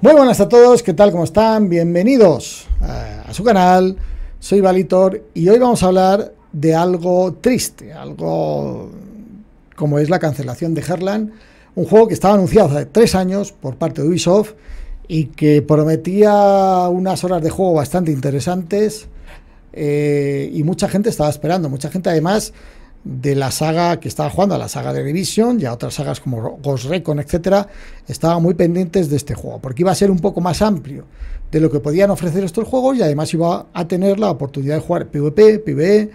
Muy buenas a todos, ¿qué tal? ¿Cómo están? Bienvenidos eh, a, su canal, soy Valitor y hoy vamos a hablar de algo triste, algo como es la cancelación de Herland, un juego que estaba anunciado hace tres años por parte de Ubisoft y que prometía unas horas de juego bastante interesantes eh, y mucha gente estaba esperando, mucha gente además de la saga que estaba jugando, a la saga de Division y a otras sagas como Ghost Recon, etcétera, estaban muy pendientes de este juego, porque iba a ser un poco más amplio de lo que podían ofrecer estos juegos y además iba a tener la oportunidad de jugar PvP, PvE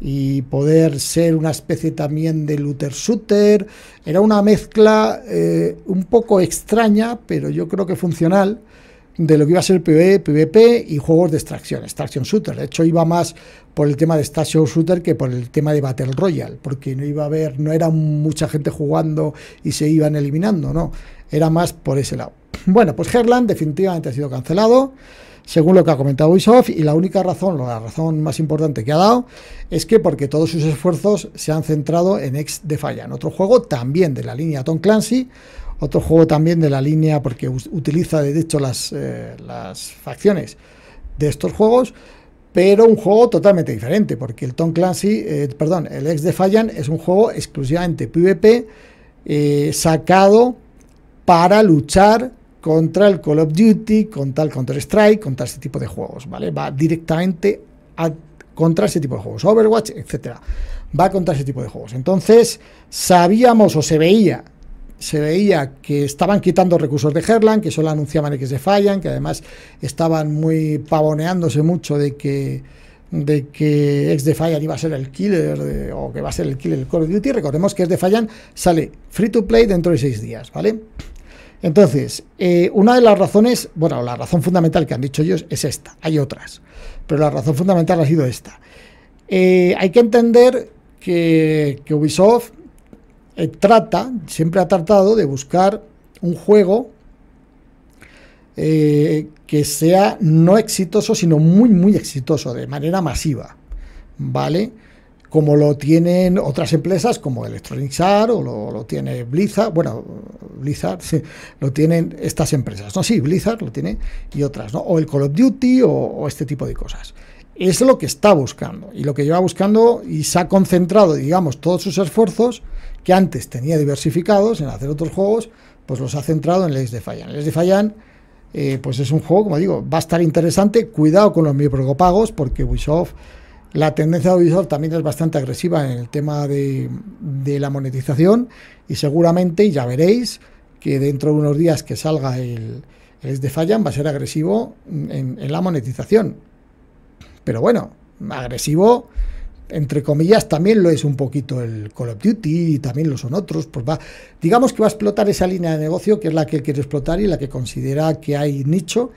y poder ser una especie también de looter shooter. Era una mezcla eh, un poco extraña, pero yo creo que funcional de lo que iba a ser PvE, PvP y juegos de extracción, extraction shooter. De hecho, iba más por el tema de extraction shooter que por el tema de Battle Royale, porque no iba a haber, no era mucha gente jugando y se iban eliminando, no, era más por ese lado. Bueno, pues Herland definitivamente ha sido cancelado, según lo que ha comentado Ubisoft, y la única razón, la razón más importante que ha dado, es que porque todos sus esfuerzos se han centrado en Ex En otro juego también de la línea Tom Clancy, otro juego también de la línea, porque utiliza de hecho eh, las, facciones de estos juegos, pero un juego totalmente diferente, porque el Tom Clancy, eh, perdón, el ex Defiant es un juego exclusivamente PvP eh, sacado para luchar contra el Call of Duty, contra el Counter-Strike, contra ese tipo de juegos, ¿vale? Va directamente contra ese tipo de juegos, Overwatch, etcétera. Va contra ese tipo de juegos. Entonces, sabíamos o se veía se veía que estaban quitando recursos de Herland, que solo anunciaban que se fallan, que además estaban muy pavoneándose mucho de que de que ex iba a ser el killer o que va a ser el killer del Call of Duty. Recordemos que ex Fallan sale free to play dentro de seis días, ¿vale? Entonces, eh, una de las razones, bueno, la razón fundamental que han dicho ellos es esta, hay otras, pero la razón fundamental ha sido esta. Eh, hay que entender que, que Ubisoft eh, trata, siempre ha tratado de buscar un juego eh, que sea no exitoso, sino muy, muy exitoso, de manera masiva, ¿vale? Como lo tienen otras empresas como Electronics Arts o lo, tiene Blizzard, bueno, Blizzard, lo tienen estas empresas, ¿no? Sí, Blizzard lo tiene y otras, ¿no? O el Call of Duty o este tipo de cosas. Es lo que está buscando y lo que lleva buscando y se ha concentrado, digamos, todos sus esfuerzos que antes tenía diversificados en hacer otros juegos, pues los ha centrado en Legends de Fallan. les de fallan pues es un juego, como digo, va a estar interesante. Cuidado con los pagos, porque Ubisoft, la tendencia de Ubisoft también es bastante agresiva en el tema de, la monetización. Y seguramente, ya veréis, que dentro de unos días que salga el, es de Fallan va a ser agresivo en la monetización. Pero bueno, agresivo entre comillas, también lo es un poquito el Call of Duty y también lo son otros. Pues va, digamos que va a explotar esa línea de negocio que es la que quiere explotar y la que considera que hay nicho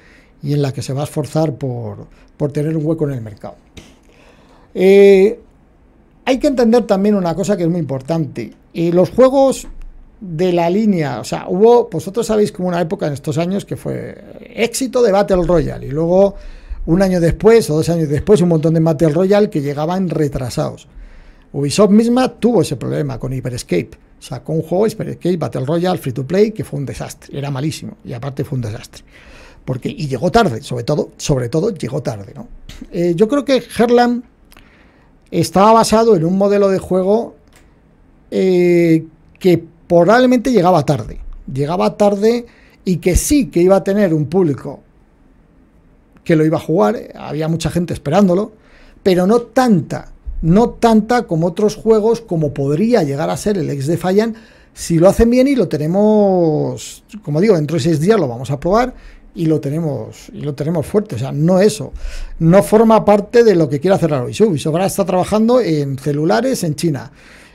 y en la que se va a esforzar por, tener un hueco en el mercado. Eh, hay que entender también una cosa que es muy importante. y eh, los juegos de la línea, o sea, hubo, vosotros sabéis como una época en estos años que fue éxito de Battle Royale y luego un año después o dos años después un montón de Battle Royale que llegaban retrasados. Ubisoft misma tuvo ese problema con Hyper Escape. Sacó un juego Hyper Escape Battle Royale Free to Play que fue un desastre, era malísimo y aparte fue un desastre. Porque, y llegó tarde, sobre todo, sobre todo llegó tarde. ¿no? Eh, yo creo que Herland estaba basado en un modelo de juego eh, que probablemente llegaba tarde. Llegaba tarde y que sí que iba a tener un público que lo iba a jugar, había mucha gente esperándolo, pero no tanta, no tanta como otros juegos como podría llegar a ser el ex de Fallan si lo hacen bien y lo tenemos, como digo, dentro de seis días lo vamos a probar y lo tenemos y lo tenemos fuerte, o sea, no eso, no forma parte de lo que quiere hacer la y ahora está trabajando en celulares en China,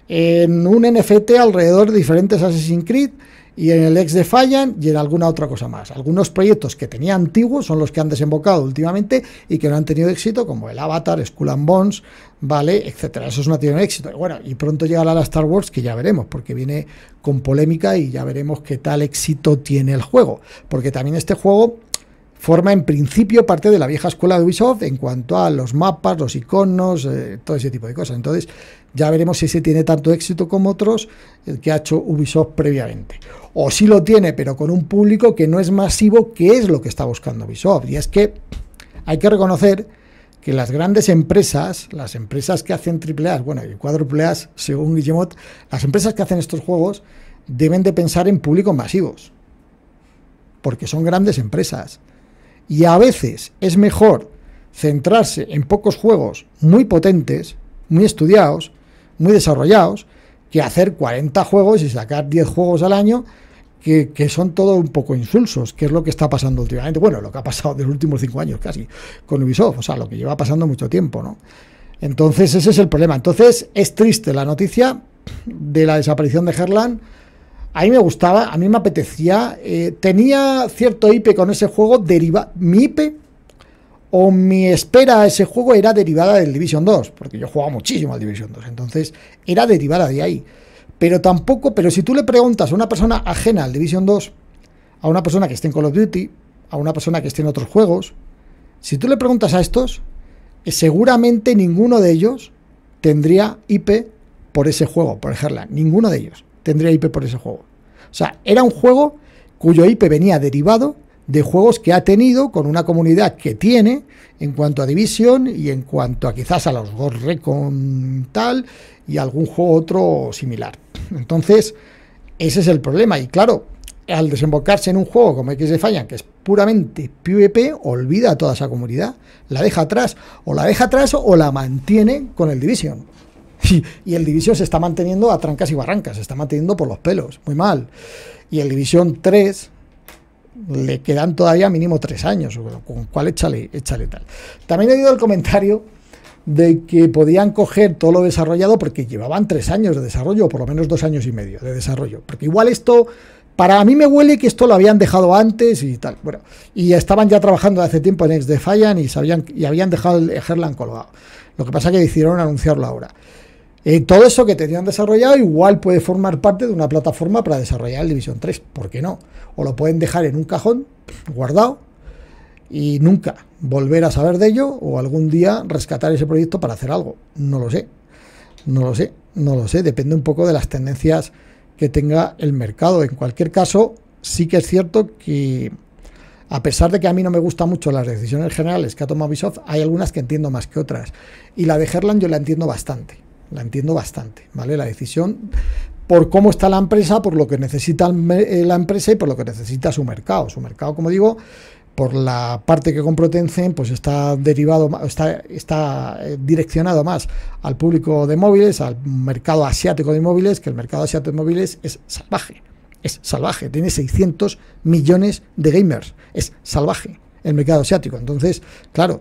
en un NFT alrededor de diferentes Assassin's Creed y en el ex de Fallan y en alguna otra cosa más. Algunos proyectos que tenía antiguos son los que han desembocado últimamente y que no han tenido éxito, como el Avatar, Skull and Bones, ¿vale? Etcétera. es no tienen éxito. Bueno, y pronto llegará la Star Wars, que ya veremos, porque viene con polémica y ya veremos qué tal éxito tiene el juego. Porque también este juego forma en principio parte de la vieja escuela de Ubisoft en cuanto a los mapas, los iconos, eh, todo ese tipo de cosas. Entonces ya veremos si ese tiene tanto éxito como otros el que ha hecho Ubisoft previamente. O si lo tiene, pero con un público que no es masivo, que es lo que está buscando Ubisoft. Y es que hay que reconocer que las grandes empresas, las empresas que hacen AAA, bueno, y AAA según Guillemot, las empresas que hacen estos juegos deben de pensar en públicos masivos. Porque son grandes empresas y a veces es mejor centrarse en pocos juegos muy potentes, muy estudiados, muy desarrollados, que hacer 40 juegos y sacar 10 juegos al año que, que, son todo un poco insulsos, que es lo que está pasando últimamente. Bueno, lo que ha pasado de los últimos cinco años casi con Ubisoft, o sea, lo que lleva pasando mucho tiempo, ¿no? Entonces, ese es el problema. Entonces, es triste la noticia de la desaparición de Herland a mí me gustaba, a mí me apetecía. Eh, tenía cierto IP con ese juego, deriva mi IP o mi espera a ese juego era derivada del Division 2, porque yo jugaba muchísimo al Division 2, entonces era derivada de ahí. Pero tampoco, pero si tú le preguntas a una persona ajena al Division 2, a una persona que esté en Call of Duty, a una persona que esté en otros juegos, si tú le preguntas a estos, eh, seguramente ninguno de ellos tendría IP por ese juego, por ejemplo, ninguno de ellos tendría IP por ese juego. O sea, era un juego cuyo IP venía derivado de juegos que ha tenido con una comunidad que tiene en cuanto a división y en cuanto a quizás a los Ghost Recon tal y algún juego otro similar. Entonces, ese es el problema. Y claro, al desembocarse en un juego como X Fallen, que es puramente PvP, olvida a toda esa comunidad, la deja atrás, o la deja atrás o la mantiene con el Division. Y, el Division se está manteniendo a trancas y barrancas, se está manteniendo por los pelos, muy mal. Y el Division 3, le quedan todavía mínimo tres años, con cuál échale, échale tal. También he oído el comentario de que podían coger todo lo desarrollado porque llevaban tres años de desarrollo, o por lo menos dos años y medio de desarrollo. Porque igual esto, para mí me huele que esto lo habían dejado antes y tal. Bueno, y estaban ya trabajando hace tiempo en Ex y, y habían dejado el Gerland colgado. Lo que pasa que decidieron anunciarlo ahora. Eh, todo eso que tenían desarrollado igual puede formar parte de una plataforma para desarrollar el Division 3, ¿por qué no? O lo pueden dejar en un cajón guardado y nunca volver a saber de ello o algún día rescatar ese proyecto para hacer algo. No lo sé, no lo sé, no lo sé, depende un poco de las tendencias que tenga el mercado. En cualquier caso, sí que es cierto que a pesar de que a mí no me gustan mucho las decisiones generales que ha tomado Ubisoft, hay algunas que entiendo más que otras. Y la de Herland yo la entiendo bastante. La entiendo bastante, ¿vale? La decisión por cómo está la empresa, por lo que necesita eh, la empresa y por lo que necesita su mercado. Su mercado, como digo, por la parte que compró Tencent, pues está derivado, está, está eh, direccionado más al público de móviles, al mercado asiático de móviles, que el mercado asiático de móviles es salvaje. Es salvaje, tiene 600 millones de gamers. Es salvaje el mercado asiático. Entonces, claro,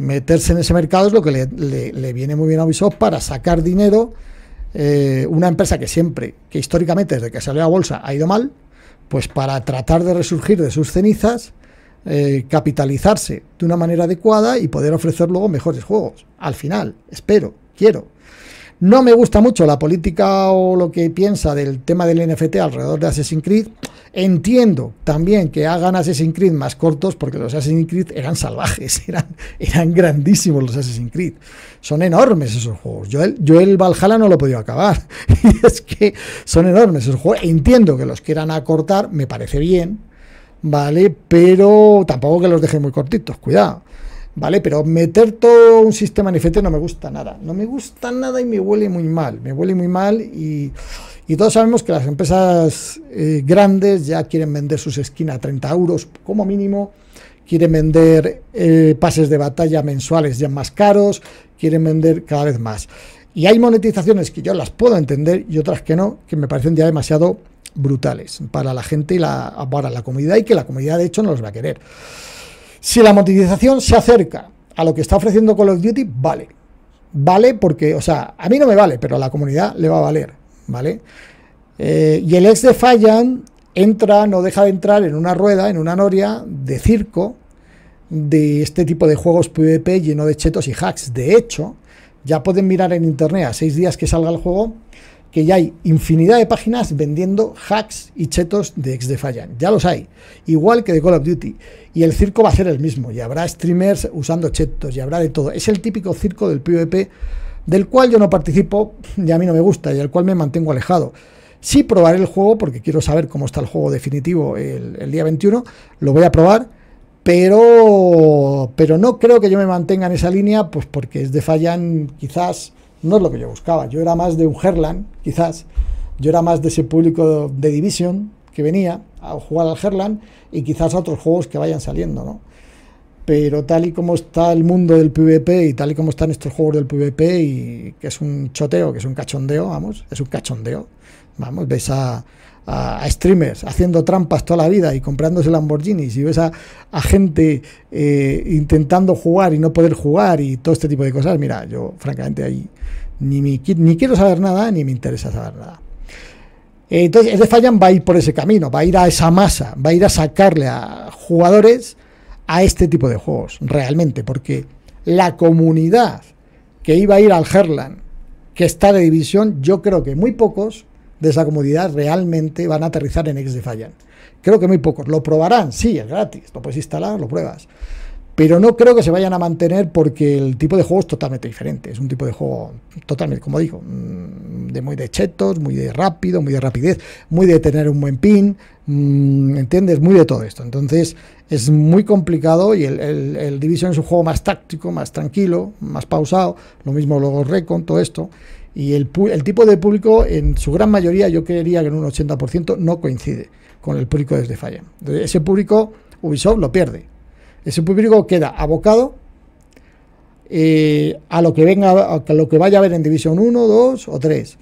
meterse en ese mercado es lo que le, viene muy bien a Ubisoft para sacar dinero. Eh, una empresa que siempre, que históricamente desde que salió a bolsa ha ido mal, pues para tratar de resurgir de sus cenizas, eh, capitalizarse de una manera adecuada y poder ofrecer luego mejores juegos. Al final, espero, quiero. No me gusta mucho la política o lo que piensa del tema del NFT alrededor de Assassin's Creed. Entiendo también que hagan Assassin's Creed más cortos porque los Assassin's Creed eran salvajes, eran, eran grandísimos los Assassin's Creed. Son enormes esos juegos. Yo el, yo el Valhalla no lo he podido acabar. Y es que son enormes esos juegos. Entiendo que los quieran acortar, me parece bien, ¿vale? Pero tampoco que los dejen muy cortitos, cuidado. ¿vale? Pero meter todo un sistema NFT no me gusta nada, no me gusta nada y me huele muy mal, me huele muy mal y, todos sabemos que las empresas eh, grandes ya quieren vender sus esquinas a 30 euros como mínimo, quieren vender eh, pases de batalla mensuales ya más caros, quieren vender cada vez más. Y hay monetizaciones que yo las puedo entender y otras que no, que me parecen ya demasiado brutales para la gente y la, para la comunidad y que la comunidad de hecho no los va a querer. Si la monetización se acerca a lo que está ofreciendo Call of Duty, vale. Vale porque, o sea, a mí no me vale, pero a la comunidad le va a valer, ¿vale? Eh, y el ex de Fallan entra, no deja de entrar en una rueda, en una noria de circo de este tipo de juegos PvP lleno de chetos y hacks. De hecho, ya pueden mirar en internet a seis días que salga el juego que ya hay infinidad de páginas vendiendo hacks y chetos de ex Ya los hay. Igual que de Call of Duty. Y el circo va a ser el mismo. Y habrá streamers usando chetos y habrá de todo. Es el típico circo del PvP del cual yo no participo y a mí no me gusta y al cual me mantengo alejado. Sí probaré el juego porque quiero saber cómo está el juego definitivo el, día 21. Lo voy a probar. Pero, pero no creo que yo me mantenga en esa línea, pues porque es fallan quizás no es lo que yo buscaba. Yo era más de un Herland, quizás. Yo era más de ese público de Division que venía a jugar al Herland y quizás a otros juegos que vayan saliendo, ¿no? Pero tal y como está el mundo del PvP y tal y como están estos juegos del PvP y que es un choteo, que es un cachondeo, vamos, es un cachondeo. Vamos, ves a, a, streamers haciendo trampas toda la vida y comprándose Lamborghinis y ves a, gente eh, intentando jugar y no poder jugar y todo este tipo de cosas, mira, yo francamente ahí ni, ni quiero saber nada ni me interesa saber nada. Eh, entonces, el de Fallan va a ir por ese camino, va a ir a esa masa, va a ir a sacarle a jugadores a este tipo de juegos, realmente, porque la comunidad que iba a ir al Herland, que está de división, yo creo que muy pocos de esa comodidad realmente van a aterrizar en X de Fallen. Creo que muy pocos. Lo probarán, sí, es gratis. Lo puedes instalar, lo pruebas. Pero no creo que se vayan a mantener porque el tipo de juego es totalmente diferente. Es un tipo de juego totalmente, como digo, mm, de muy de chetos, muy de rápido, muy de rapidez, muy de tener un buen pin, mm, ¿entiendes? Muy de todo esto. Entonces es muy complicado y el, el, el Division es un juego más táctico, más tranquilo, más pausado. Lo mismo luego Recon, todo esto. Y el, tipo de público, en su gran mayoría, yo creería que en un 80% no coincide con el público de falla Entonces, ese público Ubisoft lo pierde. Ese público queda abocado eh, a lo que venga, lo que vaya a haber en División 1, 2 o 3.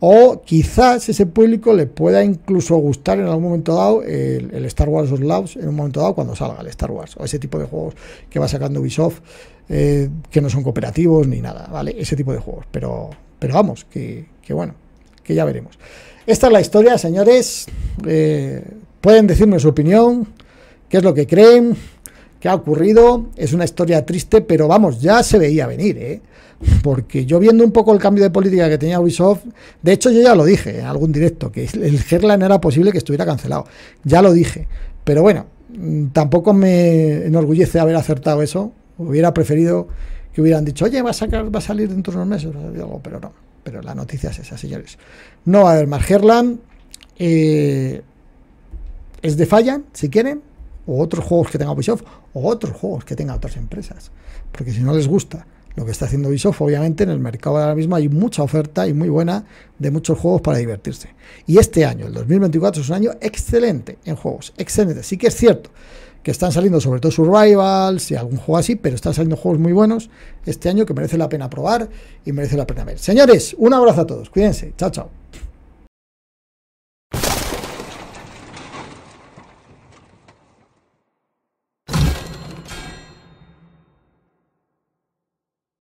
O quizás ese público le pueda incluso gustar en algún momento dado el, Star Wars Outlaws en un momento dado cuando salga el Star Wars o ese tipo de juegos que va sacando Ubisoft eh, que no son cooperativos ni nada, ¿vale? Ese tipo de juegos, pero pero vamos, que, bueno, que ya veremos. Esta es la historia, señores. Eh, pueden decirme su opinión, qué es lo que creen, qué ha ocurrido. Es una historia triste, pero vamos, ya se veía venir, ¿eh? Porque yo viendo un poco el cambio de política que tenía Ubisoft, de hecho yo ya lo dije en algún directo, que el no era posible que estuviera cancelado. Ya lo dije. Pero bueno, tampoco me enorgullece haber acertado eso. Hubiera preferido que hubieran dicho, oye, va a, sacar, va a salir dentro de unos meses. pero no, pero la noticia es esa, señores. No va a haber Margerland eh, es de falla, si quieren, o otros juegos que tenga Ubisoft, o otros juegos que tenga otras empresas. Porque si no les gusta lo que está haciendo Ubisoft, obviamente en el mercado ahora mismo hay mucha oferta y muy buena de muchos juegos para divertirse. Y este año, el 2024, es un año excelente en juegos, excelente. Sí que es cierto que están saliendo, sobre todo Survivals y algún juego así, pero están saliendo juegos muy buenos este año que merece la pena probar y merece la pena ver. Señores, un abrazo a todos, cuídense, chao, chao.